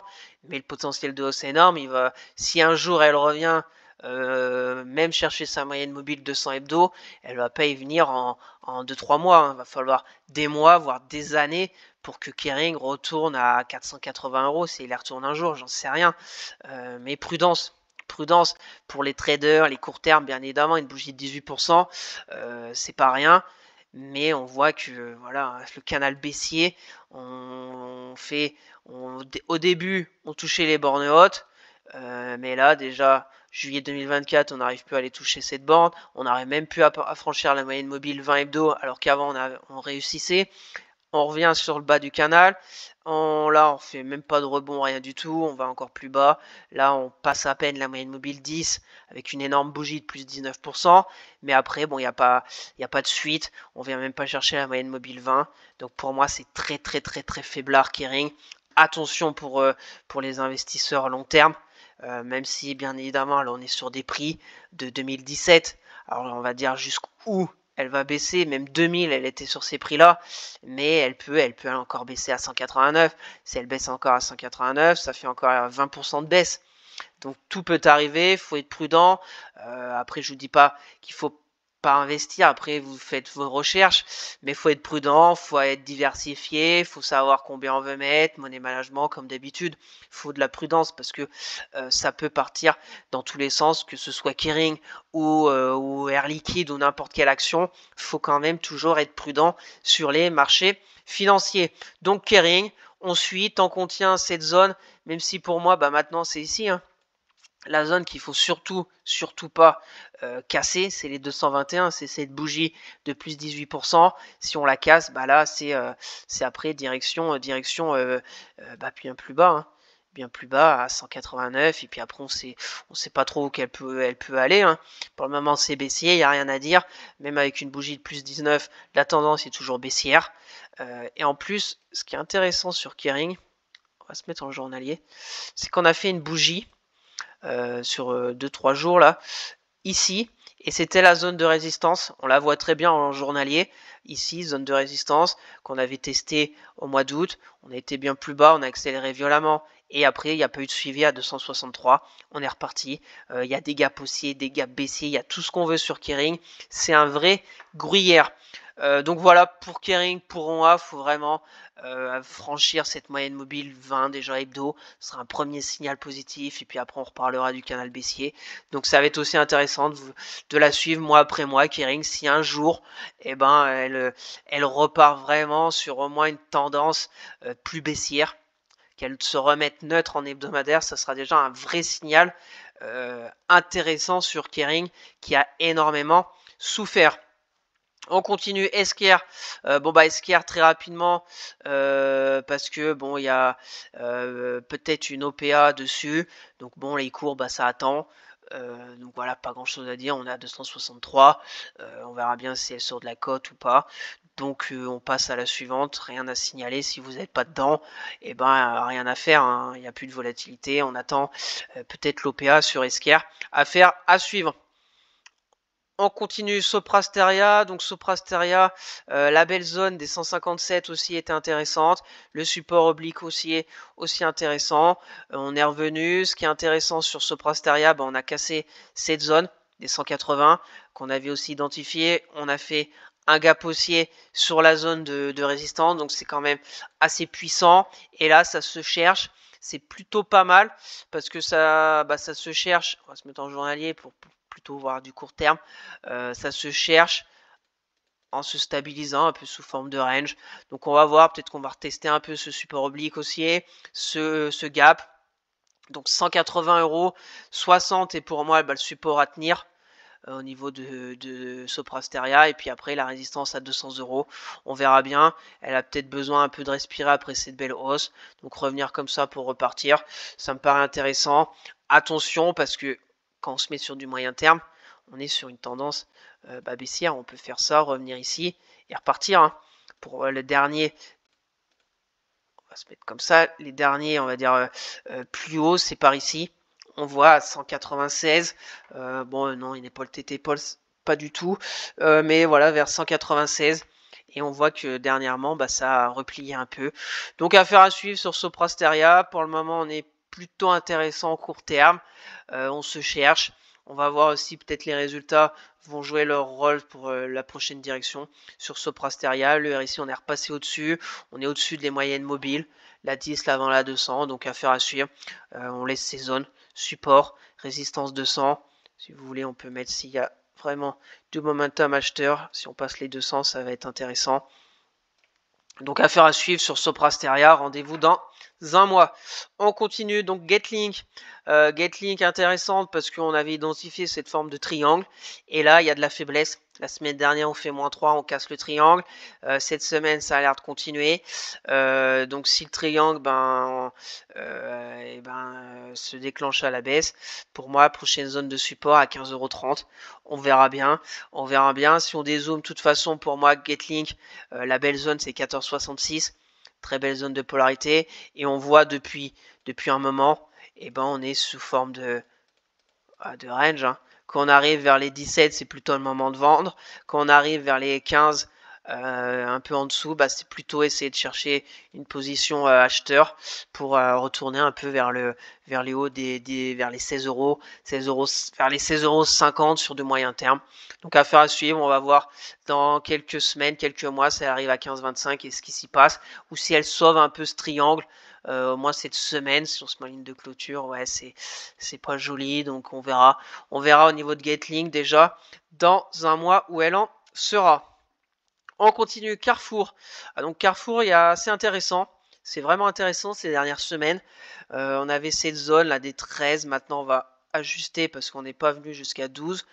mais le potentiel de hausse énorme, il va, si un jour elle revient euh, même chercher sa moyenne mobile 200 hebdo, elle va pas y venir en, en 2-3 mois. Il hein. va falloir des mois, voire des années pour que Kering retourne à 480 euros. S'il les retourne un jour, j'en sais rien. Euh, mais prudence, prudence pour les traders, les courts termes, bien évidemment, une bougie de 18%, euh, c'est pas rien. Mais on voit que voilà, le canal baissier, on fait, au début, on touchait les bornes hautes, euh, mais là déjà, Juillet 2024, on n'arrive plus à aller toucher cette borne. On n'arrive même plus à, franchir la moyenne mobile 20 hebdo, alors qu'avant on, réussissait. On revient sur le bas du canal. là, on fait même pas de rebond, rien du tout. On va encore plus bas. Là, on passe à peine la moyenne mobile 10 avec une énorme bougie de plus de 19%. Mais après, bon, il n'y a, pas, a pas de suite. On vient même pas chercher la moyenne mobile 20. Donc pour moi, c'est très, très, très, très faiblard, Kering. Attention pour, euh, pour les investisseurs à long terme. Euh, même si bien évidemment là on est sur des prix de 2017, alors on va dire jusqu'où elle va baisser, même 2000 elle était sur ces prix-là, mais elle peut, elle peut encore baisser à 189, si elle baisse encore à 189, ça fait encore 20% de baisse. Donc tout peut arriver, faut être prudent. Euh, après, je vous dis pas qu'il faut pas investir. Après, vous faites vos recherches, mais faut être prudent, faut être diversifié, faut savoir combien on veut mettre, monnaie management comme d'habitude. Faut de la prudence parce que euh, ça peut partir dans tous les sens, que ce soit Kering euh, ou, Air Liquide ou n'importe quelle action. Faut quand même toujours être prudent sur les marchés financiers. Donc Kering, on suit, tant qu'on tient cette zone, même si pour moi, bah maintenant c'est ici. Hein, la zone qu'il faut surtout, surtout pas euh, cassé, c'est les 221, c'est cette bougie de plus 18%. Si on la casse, bah là, c'est euh, après direction, euh, direction bah, bien plus bas. Hein. bien plus bas à 189 et puis après on sait on sait pas trop où elle peut elle peut aller hein. pour le moment c'est baissier il n'y a rien à dire même avec une bougie de plus 19 la tendance est toujours baissière et en plus ce qui est intéressant sur Kering on va se mettre en journalier c'est qu'on a fait une bougie sur 2-3 jours là ici, et c'était la zone de résistance. On la voit très bien en journalier. Ici, zone de résistance qu'on avait testée au mois d'août. On était bien plus bas, on a accéléré violemment. Et après, il n'y a pas eu de suivi à 263. On est reparti. Euh, il y a des gaps haussiers, des gaps baissiers. Il y a tout ce qu'on veut sur Kering. C'est un vrai gruyère. Euh, donc voilà, pour Kering, pour il faut vraiment euh, franchir cette moyenne mobile 20 déjà hebdo. Ce sera un premier signal positif. Et puis après, on reparlera du canal baissier. Donc ça va être aussi intéressant de, la suivre mois après mois. Kering, si un jour, eh ben, elle, repart vraiment sur au moins une tendance euh, plus baissière, qu'elle se remette neutre en hebdomadaire, ça sera déjà un vrai signal intéressant sur Kering qui a énormément souffert. On continue Esquire. Euh, bon bah Esquire très rapidement euh, parce que bon il y a euh, peut-être une OPA dessus. Donc bon les cours bah ça attend. donc voilà, pas grand chose à dire. On est à 263. on verra bien si elle sort de la cote ou pas. Donc on passe à la suivante. Rien à signaler. Si vous n'êtes pas dedans, et eh ben rien à faire. Hein. Il y n'y a plus de volatilité. On attend peut-être l'OPA sur Esquire. Affaire à suivre on continue Soprasteria. Donc Soprasteria, euh, la belle zone des 157 aussi était intéressante. Le support oblique aussi est aussi intéressant. Euh, on est revenu. Ce qui est intéressant sur Soprasteria, ben, on a cassé cette zone des 180 qu'on avait aussi identifié. On a fait un gap haussier sur la zone de, résistance. Donc c'est quand même assez puissant. Et là, ça se cherche c'est plutôt pas mal parce que ça, bah, ça se cherche. On va se mettre en journalier pour, plutôt voir du court terme. Euh, ça se cherche en se stabilisant un peu sous forme de range. Donc on va voir, peut-être qu'on va retester un peu ce support oblique haussier, ce, gap. Donc 180 euros, 60 est pour moi bah, le support à tenir euh, au niveau de, de Soprasteria et puis après la résistance à 200 euros on verra bien elle a peut-être besoin un peu de respirer après cette belle hausse donc revenir comme ça pour repartir ça me paraît intéressant attention parce que quand on se met sur du moyen terme, on est sur une tendance euh, bah, baissière. On peut faire ça, revenir ici et repartir. Hein. Pour euh, le dernier, on va se mettre comme ça. Les derniers, on va dire euh, plus haut, c'est par ici. On voit à 196. bon, non, il n'est pas le TT pas du tout. mais voilà, vers 196. Et on voit que dernièrement, bah, ça a replié un peu. Donc affaire à suivre sur Soprasteria. Pour le moment, on est plutôt intéressant en court terme. Euh, on se cherche. On va voir aussi peut-être les résultats vont jouer leur rôle pour euh, la prochaine direction. Sur Soprasteria, le RSI, on est repassé au-dessus. On est au-dessus des moyennes mobiles. La 10, l'avant la 200. Donc affaire à suivre. Euh, on laisse ces zones. Support, résistance 200. Si vous voulez, on peut mettre s'il y a vraiment du momentum acheteur. Si on passe les 200, ça va être intéressant. Donc affaire à suivre sur Soprasteria. Rendez-vous dans un mois. On continue donc GetLink. Euh, GetLink intéressante parce qu'on avait identifié cette forme de triangle. Et là, il y a de la faiblesse. La semaine dernière, on fait moins 3, on casse le triangle. Euh, cette semaine, ça a l'air de continuer. Euh, donc si le triangle ben, euh, eh ben, se déclenche à la baisse, pour moi, prochaine zone de support à 15,30€. On verra bien. On verra bien. Si on dézoome, de toute façon, pour moi, GetLink, la belle zone, c'est 14,66 très belle zone de polarité. Et on voit depuis, depuis un moment, eh ben, on est sous forme de, ah, de range. Hein. Quand on arrive vers les 17, c'est plutôt le moment de vendre. Quand on arrive vers les 15, euh, un peu en dessous, bah, c'est plutôt essayer de chercher une position euh, acheteur pour euh, retourner un peu vers les hauts des, vers les 16 euros, 16 euros vers les 16 euros 50 sur de moyen terme. Donc affaire à suivre, on va voir dans quelques semaines, quelques mois, si elle arrive à 15-25 et ce qui s'y passe, ou si elle sauve un peu ce triangle. au moins cette semaine sur ce ligne de clôture, ouais, c'est pas joli, donc on verra, on verra au niveau de Gatling déjà dans un mois où elle en sera. On continue Carrefour. Ah, donc Carrefour, il y a assez intéressant. C'est vraiment intéressant ces dernières semaines. Euh, on avait cette zone là des 13. Maintenant, on va ajuster parce qu'on n'est pas venu jusqu'à 12.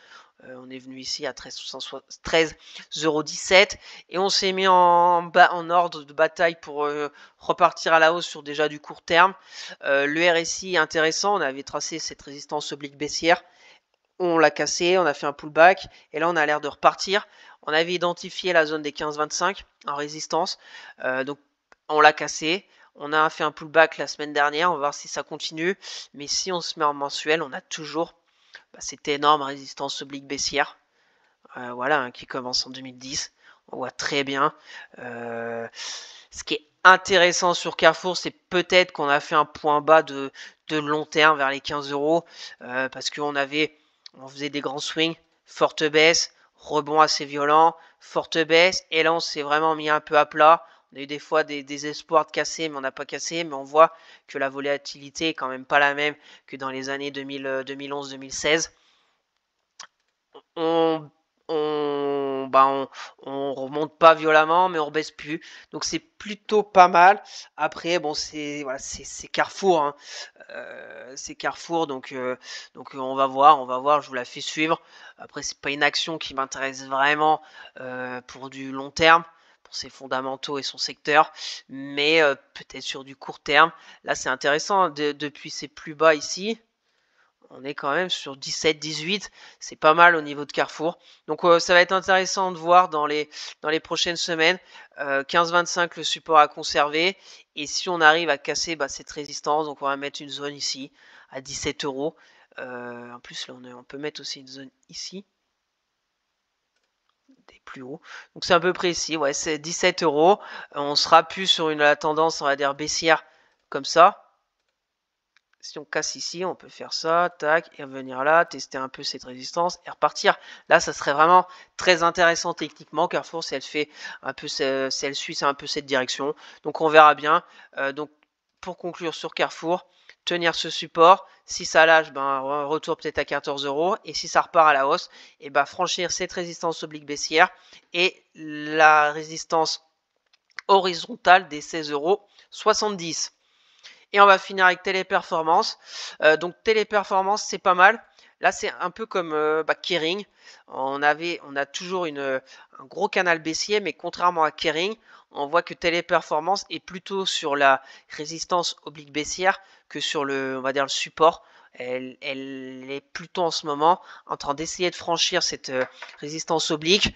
Euh, on est venu ici à 13,17 et on s'est mis en, en ordre de bataille pour euh, repartir à la hausse sur déjà du court terme. le RSI intéressant, on avait tracé cette résistance oblique baissière on l'a cassé, on a fait un pullback, et là on a l'air de repartir. On avait identifié la zone des 15-25 en résistance. Euh, donc on l'a cassé. On a fait un pullback la semaine dernière. On va voir si ça continue. Mais si on se met en mensuel, on a toujours bah, cette énorme résistance oblique baissière. Euh, voilà, hein, qui commence en 2010. On voit très bien. Euh, ce qui est intéressant sur Carrefour, c'est peut-être qu'on a fait un point bas de, de long terme vers les 15 euros. Parce qu'on avait. On faisait des grands swings, forte baisse rebond assez violent, forte baisse, et là on s'est vraiment mis un peu à plat. On a eu des fois des, des espoirs de casser, mais on n'a pas cassé. Mais on voit que la volatilité est quand même pas la même que dans les années 2011-2016. Euh, on bah, on, on, remonte pas violemment, mais on baisse plus. Donc c'est plutôt pas mal. Après, bon, c'est c'est Carrefour, hein. euh, c'est Carrefour, donc euh, donc on va voir, on va voir. Je vous la fais suivre. Après, c'est pas une action qui m'intéresse vraiment euh, pour du long terme pour ses fondamentaux et son secteur, mais peut-être sur du court terme. Là, c'est intéressant, depuis ses plus bas ici, on est quand même sur 17-18, c'est pas mal au niveau de Carrefour. Donc euh, ça va être intéressant de voir dans les, dans les prochaines semaines. 15-25 euh, le support à conserver. Et si on arrive à casser bah, cette résistance, donc on va mettre une zone ici à 17 euros. Euh, en plus on, peut mettre aussi une zone ici. Des plus hauts. Donc c'est un peu précis, ouais, c'est 17 euros. On sera plus sur une la tendance, on va dire, baissière comme ça si on casse ici, on peut faire ça, tac, et revenir là, tester un peu cette résistance et repartir. Là, ça serait vraiment très intéressant techniquement. Carrefour, si elle fait un peu, suit, un peu cette direction. Donc, on verra bien. Euh, donc, pour conclure sur Carrefour, tenir ce support. Si ça lâche, ben, retour peut-être à 14 euros. Et si ça repart à la hausse, et eh ben, franchir cette résistance oblique baissière et la résistance horizontale des 16 euros 70. Et on va finir avec téléperformance. Euh, donc téléperformance, c'est pas mal. Là, c'est un peu comme euh, bah, Kering. On, avait, on a toujours une, euh, un gros canal baissier, mais contrairement à Kering, on voit que téléperformance est plutôt sur la résistance oblique baissière que sur le, on va dire, le support. Elle, elle, est plutôt en ce moment en train d'essayer de franchir cette résistance oblique,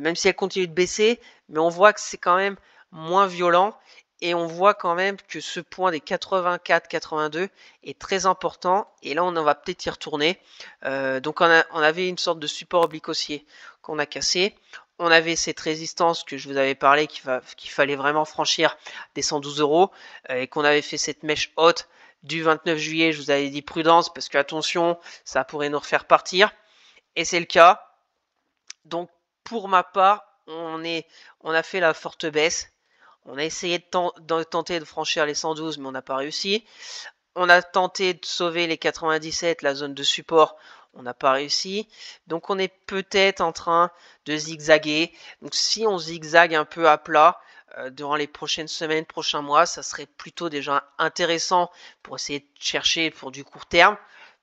même si elle continue de baisser, mais on voit que c'est quand même moins violent et on voit quand même que ce point des 84-82 est très important. Et là, on en va peut-être y retourner. Euh, donc, on, avait une sorte de support oblique qu'on a cassé. On avait cette résistance que je vous avais parlé qu'il fallait vraiment franchir des 112 euros. Euh, et qu'on avait fait cette mèche haute du 29 juillet. Je vous avais dit prudence parce que attention, ça pourrait nous refaire partir. Et c'est le cas. Donc, pour ma part, on, est, on a fait la forte baisse. On a essayé de, tenter de franchir les 112, mais on n'a pas réussi. On a tenté de sauver les 97, la zone de support, on n'a pas réussi. Donc on est peut-être en train de zigzaguer. Donc si on zigzague un peu à plat euh, durant les prochaines semaines, prochains mois, ça serait plutôt déjà intéressant pour essayer de chercher pour du court terme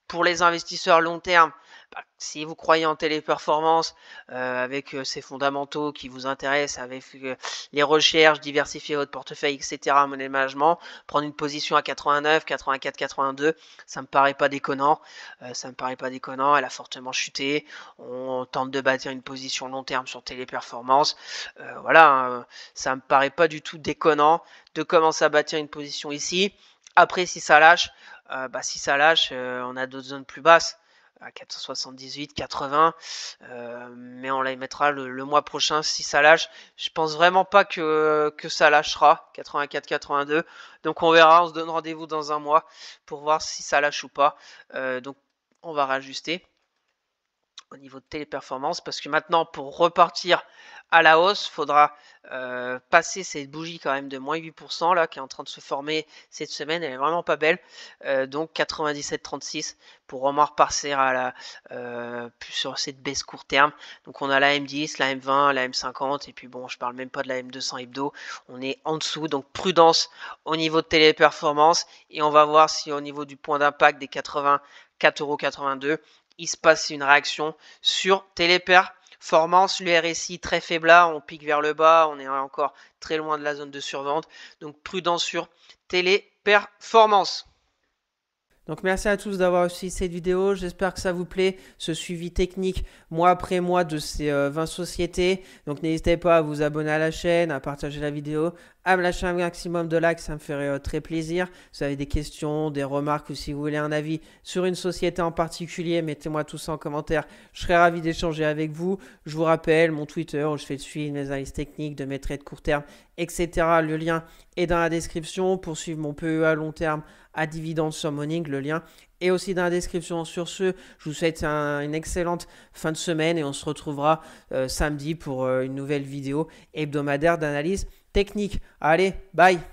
pour les investisseurs long terme, bah, si vous croyez en téléperformance, euh, avec euh, ces fondamentaux qui vous intéressent, avec euh, les recherches, diversifier votre portefeuille, etc., monnaie management, prendre une position à 89, 84, 82, ça me paraît pas déconnant. ça me paraît pas déconnant. Elle a fortement chuté. On tente de bâtir une position long terme sur téléperformance. voilà, Ça hein, ça me paraît pas du tout déconnant de commencer à bâtir une position ici. Après, si ça lâche, euh, bah, si ça lâche, euh, on a d'autres zones plus basses à 478, 80. Euh, mais on la mettra le, mois prochain si ça lâche. Je pense vraiment pas que, ça lâchera, 84, 82. Donc on verra, on se donne rendez-vous dans un mois pour voir si ça lâche ou pas. donc on va rajuster au niveau de téléperformance parce que maintenant pour repartir à la hausse, faudra euh, passer cette bougie quand même de moins 8% là qui est en train de se former cette semaine, elle est vraiment pas belle. Euh, donc 97,36 pour vraiment repartir à la euh, plus sur cette baisse court terme. Donc on a la M10, la M20, la M50 et puis bon, je parle même pas de la M200 hebdo, on est en dessous donc prudence au niveau de téléperformance et on va voir si au niveau du point d'impact des 80 il se passe une réaction sur téléperformance. Le RSI très faible là, on pique vers le bas, on est encore très loin de la zone de survente. Donc prudent sur téléperformance. Donc merci à tous d'avoir suivi cette vidéo, j'espère que ça vous plaît, ce suivi technique mois après mois de ces 20 euh, sociétés. Donc n'hésitez pas à vous abonner à la chaîne, à partager la vidéo, à me lâcher un maximum de likes, ça me ferait euh, très plaisir. Si vous avez des questions, des remarques ou si vous voulez un avis sur une société en particulier, mettez-moi tout ça en commentaire. Je serais ravi d'échanger avec vous. Je vous rappelle mon Twitter où je fais de suivre mes analyses techniques, de mes trades de court terme, etc. Le lien est dans la description. Pour suivre mon PEA long terme à dividendes sur Moning, le lien est aussi dans la description. Sur ce, je vous souhaite une excellente fin de semaine et on se retrouvera euh, samedi pour euh, une nouvelle vidéo hebdomadaire d'analyse technique. Allez, bye